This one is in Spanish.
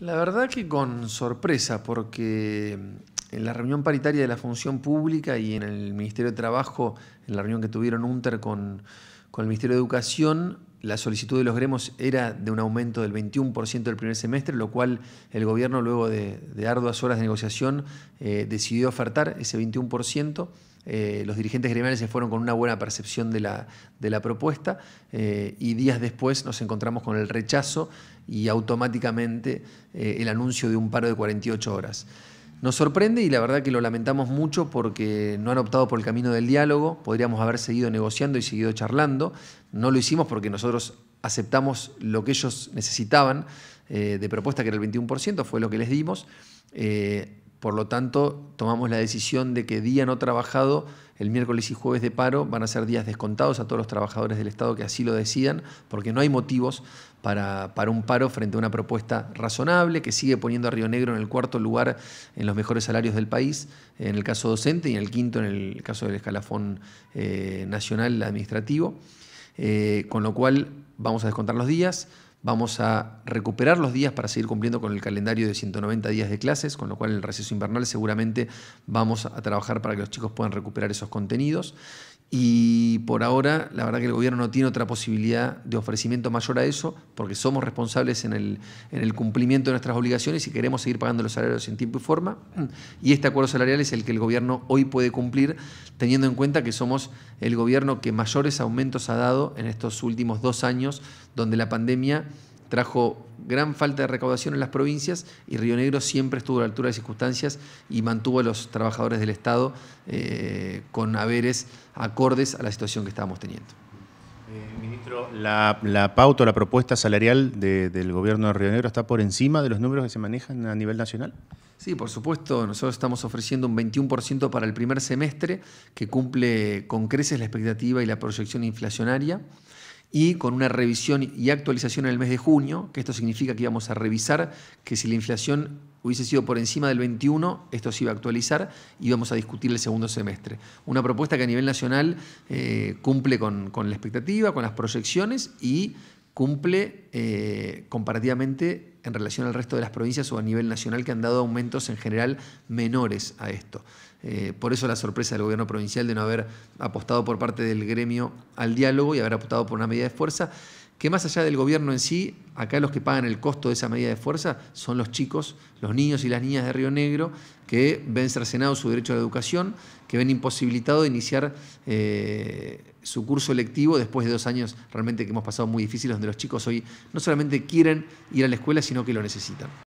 La verdad que con sorpresa, porque en la reunión paritaria de la función pública y en el Ministerio de Trabajo, en la reunión que tuvieron UNTER con, con el Ministerio de Educación, la solicitud de los gremios era de un aumento del 21% del primer semestre, lo cual el gobierno, luego de, arduas horas de negociación, eh, decidió ofertar ese 21%. Eh, los dirigentes gremiales se fueron con una buena percepción de la, propuesta eh, y días después nos encontramos con el rechazo y automáticamente el anuncio de un paro de 48 horas. Nos sorprende y la verdad que lo lamentamos mucho porque no han optado por el camino del diálogo, podríamos haber seguido negociando y seguido charlando, no lo hicimos porque nosotros aceptamos lo que ellos necesitaban eh, de propuesta, que era el 21%, fue lo que les dimos. Eh, por lo tanto, tomamos la decisión de que día no trabajado, el miércoles y jueves de paro, van a ser días descontados a todos los trabajadores del Estado que así lo decidan, porque no hay motivos para, un paro frente a una propuesta razonable que sigue poniendo a Río Negro en el cuarto lugar en los mejores salarios del país, en el caso docente, y en el quinto en el caso del escalafón eh, nacional administrativo. Eh, con lo cual, vamos a descontar los días Vamos a recuperar los días para seguir cumpliendo con el calendario de 190 días de clases, con lo cual en el receso invernal seguramente vamos a trabajar para que los chicos puedan recuperar esos contenidos. Y por ahora, la verdad que el gobierno no tiene otra posibilidad de ofrecimiento mayor a eso, porque somos responsables en el, en el cumplimiento de nuestras obligaciones y queremos seguir pagando los salarios en tiempo y forma. Y este acuerdo salarial es el que el gobierno hoy puede cumplir, teniendo en cuenta que somos el gobierno que mayores aumentos ha dado en estos últimos dos años donde la pandemia trajo gran falta de recaudación en las provincias y Río Negro siempre estuvo a la altura de circunstancias y mantuvo a los trabajadores del Estado eh, con haberes acordes a la situación que estábamos teniendo. Eh, ministro, la, pauta pauta la propuesta salarial del gobierno de Río Negro está por encima de los números que se manejan a nivel nacional. Sí, por supuesto, nosotros estamos ofreciendo un 21% para el primer semestre, que cumple con creces la expectativa y la proyección inflacionaria y con una revisión y actualización en el mes de junio, que esto significa que íbamos a revisar que si la inflación hubiese sido por encima del 21, esto se iba a actualizar y íbamos a discutir el segundo semestre. Una propuesta que a nivel nacional eh, cumple con, con la expectativa, con las proyecciones y cumple eh, comparativamente en relación al resto de las provincias o a nivel nacional que han dado aumentos en general menores a esto. Eh, por eso la sorpresa del gobierno provincial de no haber apostado por parte del gremio al diálogo y haber apostado por una medida de fuerza que más allá del gobierno en sí, acá los que pagan el costo de esa medida de fuerza son los chicos, los niños y las niñas de Río Negro, que ven cercenado su derecho a la educación, que ven imposibilitado de iniciar eh, su curso lectivo después de dos años realmente que hemos pasado muy difíciles, donde los chicos hoy no solamente quieren ir a la escuela, sino que lo necesitan.